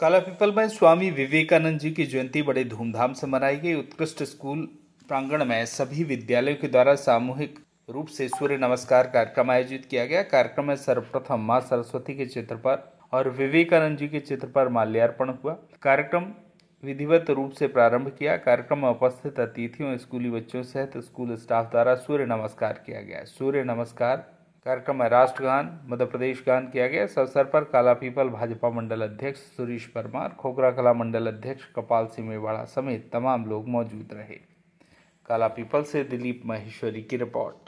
कालापीपल में स्वामी विवेकानंद जी की जयंती बड़े धूमधाम से मनाई गई उत्कृष्ट स्कूल प्रांगण में सभी विद्यालयों के द्वारा सामूहिक रूप से सूर्य नमस्कार कार्यक्रम आयोजित किया गया कार्यक्रम में सर्वप्रथम माँ सरस्वती के चित्र पर और विवेकानंद जी के चित्र पर माल्यार्पण हुआ कार्यक्रम विधिवत रूप से प्रारंभ किया कार्यक्रम में उपस्थित अतिथियों स्कूली बच्चों सहित स्कूल स्टाफ द्वारा सूर्य नमस्कार किया गया सूर्य नमस्कार कार्यक्रम में राष्ट्रगान मध्य प्रदेश गान किया गया इस अवसर पर काला पीपल भाजपा मंडल अध्यक्ष सुरेश परमार खोखरा कला मंडल अध्यक्ष कपाल सिंह मेवाड़ा समेत तमाम लोग मौजूद रहे काला पीपल से दिलीप महेश्वरी की रिपोर्ट